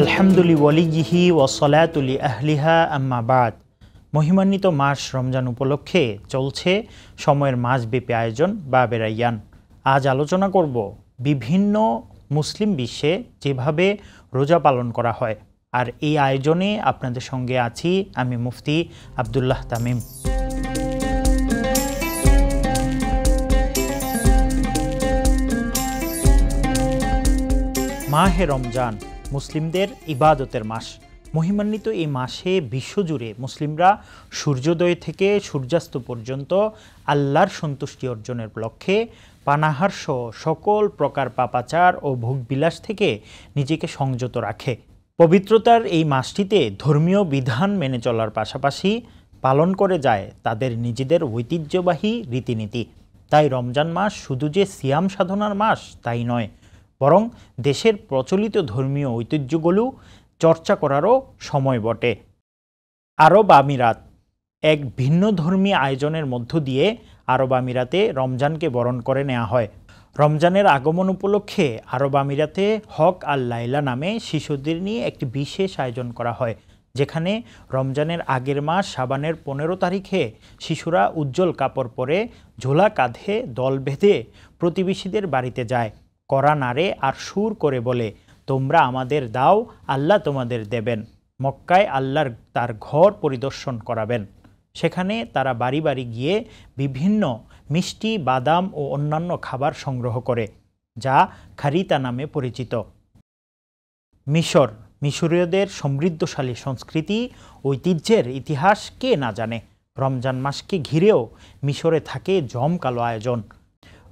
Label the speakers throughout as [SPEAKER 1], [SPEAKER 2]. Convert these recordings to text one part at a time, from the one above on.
[SPEAKER 1] আলহামদুলি ও ওয়াসলাতুলি আহলিহা আম্মা বাদ মহিমান্বিত মাস রমজান উপলক্ষে চলছে সময়ের মাসব্যাপী আয়োজন বা বেড়াইয়ান আজ আলোচনা করব বিভিন্ন মুসলিম বিশ্বে যেভাবে রোজা পালন করা হয় আর এই আয়োজনে আপনাদের সঙ্গে আছি আমি মুফতি আবদুল্লাহ তামিম মাহে রমজান মুসলিমদের ইবাদতের মাস মহিমান্বিত এই মাসে বিশ্বজুড়ে মুসলিমরা সূর্যোদয় থেকে সূর্যাস্ত পর্যন্ত আল্লাহর সন্তুষ্টি অর্জনের লক্ষ্যে পানাহার সহ সকল প্রকার পাপাচার ও ভোগবিলাস থেকে নিজেকে সংযত রাখে পবিত্রতার এই মাসটিতে ধর্মীয় বিধান মেনে চলার পাশাপাশি পালন করে যায় তাদের নিজেদের ঐতিহ্যবাহী রীতিনীতি তাই রমজান মাস শুধু যে সিয়াম সাধনার মাস তাই নয় বরং দেশের প্রচলিত ধর্মীয় ঐতিহ্যগুলো চর্চা করারও সময় বটে আরব আমিরাত এক ভিন্ন ধর্মী আয়োজনের মধ্য দিয়ে আরব আমিরাতে রমজানকে বরণ করে নেওয়া হয় রমজানের আগমন উপলক্ষে আরব আমিরাতে হক আল লাইলা নামে শিশুদের নিয়ে একটি বিশেষ আয়োজন করা হয় যেখানে রমজানের আগের মাস সাবানের পনেরো তারিখে শিশুরা উজ্জ্বল কাপড় পরে ঝোলা কাঁধে দল বেঁধে প্রতিবেশীদের বাড়িতে যায় করা নারে আর সুর করে বলে তোমরা আমাদের দাও আল্লাহ তোমাদের দেবেন মক্কায় আল্লাহর তার ঘর পরিদর্শন করাবেন সেখানে তারা বাড়ি বাড়ি গিয়ে বিভিন্ন মিষ্টি বাদাম ও অন্যান্য খাবার সংগ্রহ করে যা খারিতা নামে পরিচিত মিশর মিশরীয়দের সমৃদ্ধশালী সংস্কৃতি ঐতিহ্যের ইতিহাস কে না জানে রমজান মাসকে ঘিরেও মিশরে থাকে জমকালো আয়োজন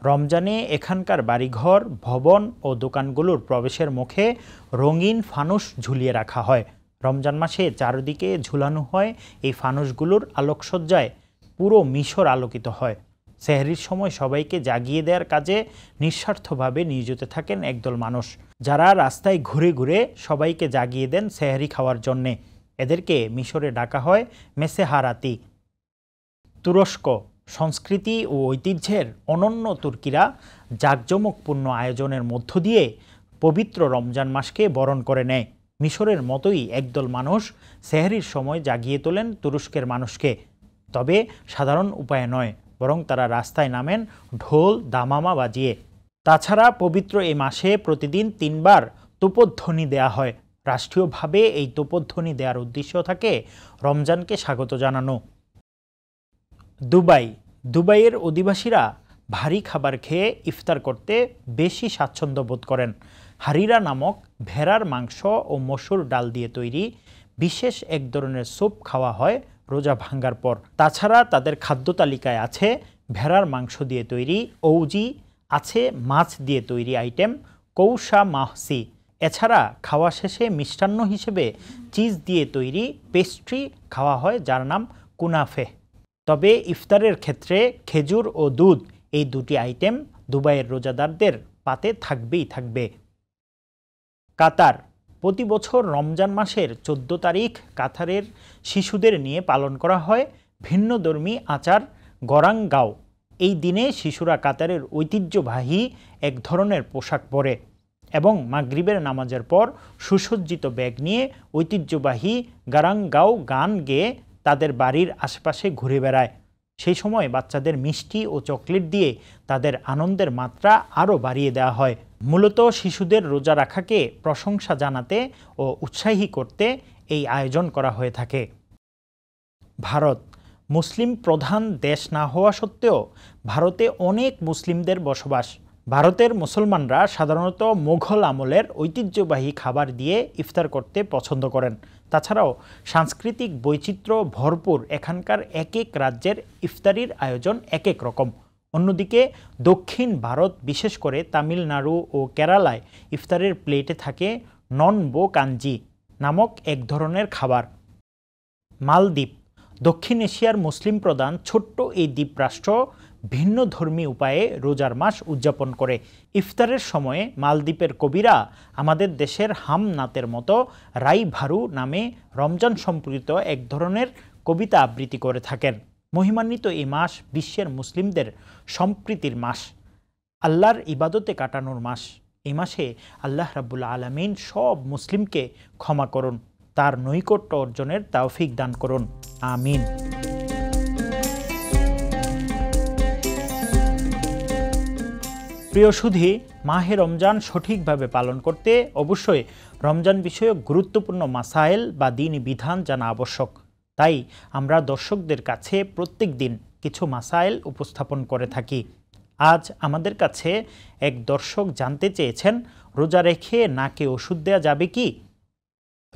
[SPEAKER 1] রমজানে এখানকার বাড়িঘর ভবন ও দোকানগুলোর প্রবেশের মুখে রঙিন ফানুস ঝুলিয়ে রাখা হয় রমজান মাসে চারদিকে ঝুলানো হয় এই ফানুসগুলোর আলোকসজ্জায় পুরো মিশর আলোকিত হয় সেহরির সময় সবাইকে জাগিয়ে দেওয়ার কাজে নিঃস্বার্থভাবে নিয়োজিত থাকেন একদল মানুষ যারা রাস্তায় ঘুরে ঘুরে সবাইকে জাগিয়ে দেন সেহরি খাওয়ার জন্যে এদেরকে মিশরে ডাকা হয় মেসেহারাতি তুরস্ক সংস্কৃতি ও ঐতিহ্যের অনন্য তুর্কিরা জাঁকজমকপূর্ণ আয়োজনের মধ্য দিয়ে পবিত্র রমজান মাসকে বরণ করে নেয় মিশরের মতোই একদল মানুষ সেহরির সময় জাগিয়ে তোলেন তুরস্কের মানুষকে তবে সাধারণ উপায় নয় বরং তারা রাস্তায় নামেন ঢোল দামামা বাজিয়ে তাছাড়া পবিত্র এই মাসে প্রতিদিন তিনবার তোপধ্বনি দেয়া হয় রাষ্ট্রীয়ভাবে এই তোপধ্বনি দেওয়ার উদ্দেশ্য থাকে রমজানকে স্বাগত জানানো দুবাই দুবাইয়ের অধিবাসীরা ভারী খাবার খেয়ে ইফতার করতে বেশি স্বাচ্ছন্দ্য বোধ করেন হারিরা নামক ভেড়ার মাংস ও মসুর ডাল দিয়ে তৈরি বিশেষ এক ধরনের স্যুপ খাওয়া হয় রোজা ভাঙ্গার পর তাছাড়া তাদের খাদ্য তালিকায় আছে ভেড়ার মাংস দিয়ে তৈরি ঔজি আছে মাছ দিয়ে তৈরি আইটেম কৌশা মাহসি এছাড়া খাওয়া শেষে মিষ্টান্ন হিসেবে চিজ দিয়ে তৈরি পেস্ট্রি খাওয়া হয় যার নাম কুনাফে তবে ইফতারের ক্ষেত্রে খেজুর ও দুধ এই দুটি আইটেম দুবাইয়ের রোজাদারদের পাতে থাকবেই থাকবে কাতার প্রতি বছর রমজান মাসের ১৪ তারিখ কাতারের শিশুদের নিয়ে পালন করা হয় ভিন্নধর্মী আচার গরাঙ্গাও এই দিনে শিশুরা কাতারের ঐতিহ্যবাহী এক ধরনের পোশাক পরে এবং মাগরিবের নামাজের পর সুসজ্জিত ব্যাগ নিয়ে ঐতিহ্যবাহী গারাঙ্গাও গান গেয়ে তাদের বাড়ির আশেপাশে ঘুরে বেড়ায় সেই সময় বাচ্চাদের মিষ্টি ও চকলেট দিয়ে তাদের আনন্দের মাত্রা আরও বাড়িয়ে দেওয়া হয় মূলত শিশুদের রোজা রাখাকে প্রশংসা জানাতে ও উৎসাহী করতে এই আয়োজন করা হয়ে থাকে ভারত মুসলিম প্রধান দেশ না হওয়া সত্ত্বেও ভারতে অনেক মুসলিমদের বসবাস ভারতের মুসলমানরা সাধারণত মোঘল আমলের ঐতিহ্যবাহী খাবার দিয়ে ইফতার করতে পছন্দ করেন তাছাড়াও সাংস্কৃতিক বৈচিত্র্য ভরপুর এখানকার এক এক রাজ্যের ইফতারির আয়োজন এক এক রকম অন্যদিকে দক্ষিণ ভারত বিশেষ করে তামিলনাড়ু ও কেরালায় ইফতারের প্লেটে থাকে নন বো কাঞ্জি নামক এক ধরনের খাবার মালদ্বীপ দক্ষিণ এশিয়ার মুসলিম প্রধান ছোট্ট এই দ্বীপরাষ্ট্র ভিন্ন ধর্মী উপায়ে রোজার মাস উদযাপন করে ইফতারের সময়ে মালদ্বীপের কবিরা আমাদের দেশের হাম নাতের মতো রাই ভারু নামে রমজান সম্পর্কিত এক ধরনের কবিতা আবৃত্তি করে থাকেন মহিমান্বিত এই মাস বিশ্বের মুসলিমদের সম্প্রীতির মাস আল্লাহর ইবাদতে কাটানোর মাস এই মাসে আল্লাহ রাবুল আলমিন সব মুসলিমকে ক্ষমা করুন তার নৈকট্য অর্জনের তাওফিক দান করুন আমিন প্রিয় সুধি মাহে রমজান সঠিকভাবে পালন করতে অবশ্যই রমজান বিষয়ক গুরুত্বপূর্ণ মাসাইল বা দিন বিধান জানা আবশ্যক তাই আমরা দর্শকদের কাছে প্রত্যেক দিন কিছু মাসাইল উপস্থাপন করে থাকি আজ আমাদের কাছে এক দর্শক জানতে চেয়েছেন রোজা রেখে নাকে ওষুধ দেওয়া যাবে কি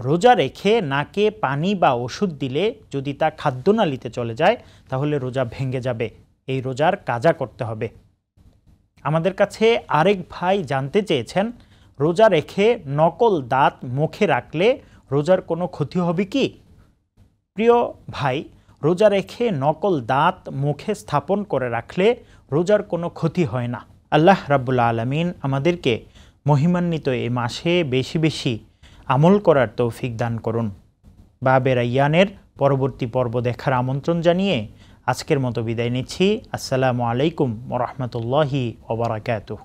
[SPEAKER 1] রোজা রেখে নাকে পানি বা ওষুধ দিলে যদি তা খাদ্যনালিতে চলে যায় তাহলে রোজা ভেঙে যাবে এই রোজার কাজা করতে হবে আমাদের কাছে আরেক ভাই জানতে চেয়েছেন রোজা রেখে নকল দাঁত মুখে রাখলে রোজার কোনো ক্ষতি হবে কি প্রিয় ভাই রোজা রেখে নকল দাঁত মুখে স্থাপন করে রাখলে রোজার কোনো ক্ষতি হয় না আল্লাহ রাবুল্লা আলমিন আমাদেরকে মহিমান্বিত এ মাসে বেশি বেশি আমল করার তৌফিক দান করুন বা বেরাইয়ানের পরবর্তী পর্ব দেখার আমন্ত্রণ জানিয়ে আজকের মতো বিদায় নিচ্ছি আসসালামু আলাইকুম ওরহমতুল্লাহি ওবরাকাতুহ